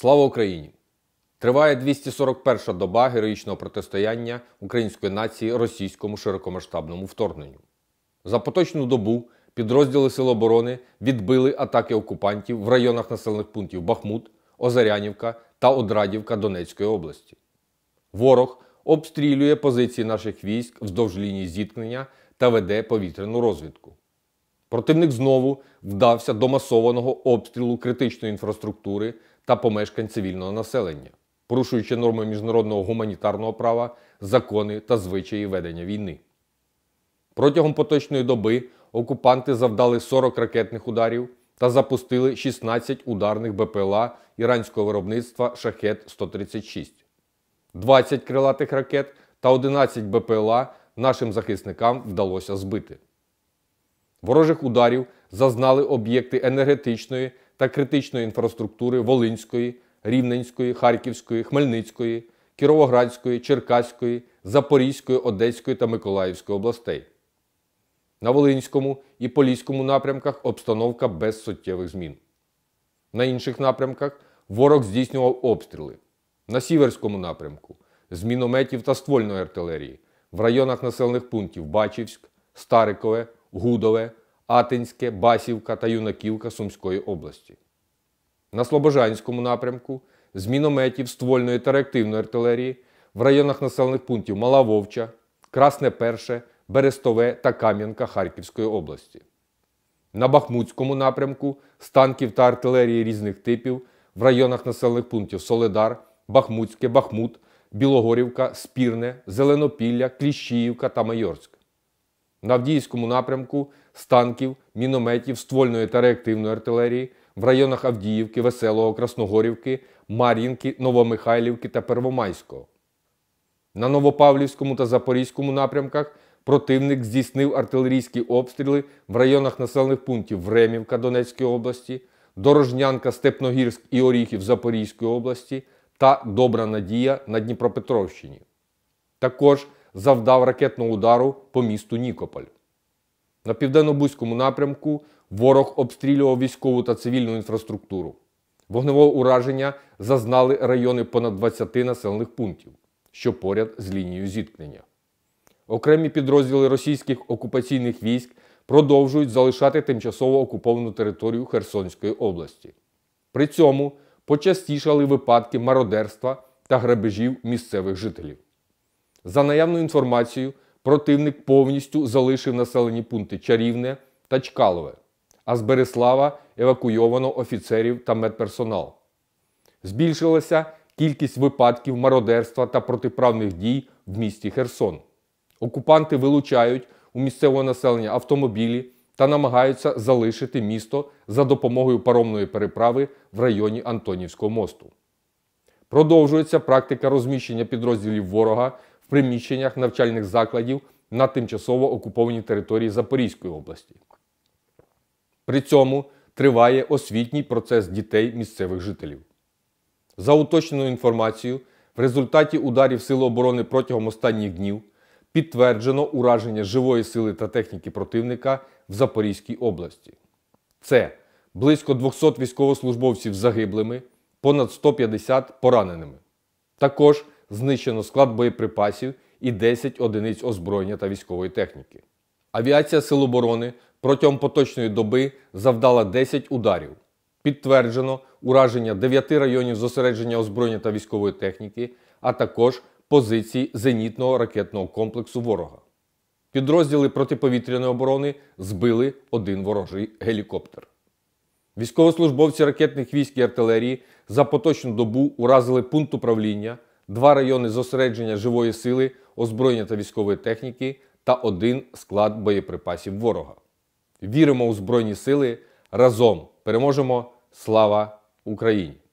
Слава Україні! Триває 241-ша доба героїчного протистояння української нації російському широкомасштабному вторгненню. За поточну добу підрозділи Сил оборони відбили атаки окупантів в районах населених пунктів Бахмут, Озарянівка та Одрадівка Донецької області. Ворог обстрілює позиції наших військ вздовж лінії зіткнення та веде повітряну розвідку. Противник знову вдався до масованого обстрілу критичної інфраструктури та помешкань цивільного населення, порушуючи норми міжнародного гуманітарного права, закони та звичаї ведення війни. Протягом поточної доби окупанти завдали 40 ракетних ударів та запустили 16 ударних БПЛА іранського виробництва Шахет-136, 20 крилатих ракет та 11 БПЛА нашим захисникам вдалося збити. Ворожих ударів зазнали об'єкти енергетичної та критичної інфраструктури Волинської, Рівненської, Харківської, Хмельницької, Кіровоградської, Черкаської, Запорізької, Одеської та Миколаївської областей. На Волинському і Поліському напрямках обстановка без суттєвих змін. На інших напрямках ворог здійснював обстріли. На Сіверському напрямку з мінометів та ствольної артилерії в районах населених пунктів Бачівськ, Старикове. Гудове, Атинське, Басівка та Юнаківка Сумської області. На Слобожанському напрямку з мінометів ствольної та реактивної артилерії в районах населених пунктів Мала Вовча, Красне Перше, Берестове та Кам'янка Харківської області. На Бахмутському напрямку з танків та артилерії різних типів в районах населених пунктів Соледар, Бахмутське, Бахмут, Білогорівка, Спірне, Зеленопілля, Кліщіївка та Майорськ. На Авдіївському напрямку з танків, мінометів, ствольної та реактивної артилерії в районах Авдіївки, Веселого, Красногорівки, Мар'їнки, Новомихайлівки та Первомайського. На Новопавлівському та Запорізькому напрямках противник здійснив артилерійські обстріли в районах населених пунктів Времівка Донецької області, Дорожнянка, Степногірськ і Оріхів Запорізької області та Добра Надія на Дніпропетровщині. Також завдав ракетного удару по місту Нікополь. На південно-бузькому напрямку ворог обстрілював військову та цивільну інфраструктуру. Вогневого ураження зазнали райони понад 20 населених пунктів, що поряд з лінією зіткнення. Окремі підрозділи російських окупаційних військ продовжують залишати тимчасово окуповану територію Херсонської області. При цьому почастішали випадки мародерства та грабежів місцевих жителів. За наявною інформацією, противник повністю залишив населені пункти Чарівне та Чкалове, а з Береслава евакуйовано офіцерів та медперсонал. Збільшилася кількість випадків мародерства та протиправних дій в місті Херсон. Окупанти вилучають у місцевого населення автомобілі та намагаються залишити місто за допомогою паромної переправи в районі Антонівського мосту. Продовжується практика розміщення підрозділів ворога в приміщеннях навчальних закладів на тимчасово окупованій території Запорізької області. При цьому триває освітній процес дітей місцевих жителів. За уточненою інформацією, в результаті ударів Сили оборони протягом останніх днів підтверджено ураження живої сили та техніки противника в Запорізькій області. Це близько 200 військовослужбовців загиблими, понад 150 пораненими. Також знищено склад боєприпасів і 10 одиниць озброєння та військової техніки. Авіація Сил оборони протягом поточної доби завдала 10 ударів. Підтверджено ураження 9 районів зосередження озброєння та військової техніки, а також позицій зенітного ракетного комплексу ворога. Підрозділи протиповітряної оборони збили один ворожий гелікоптер. Військовослужбовці ракетних військ і артилерії за поточну добу уразили пункт управління, два райони зосередження живої сили, озброєння та військової техніки та один склад боєприпасів ворога. Віримо у Збройні сили разом переможемо! Слава Україні!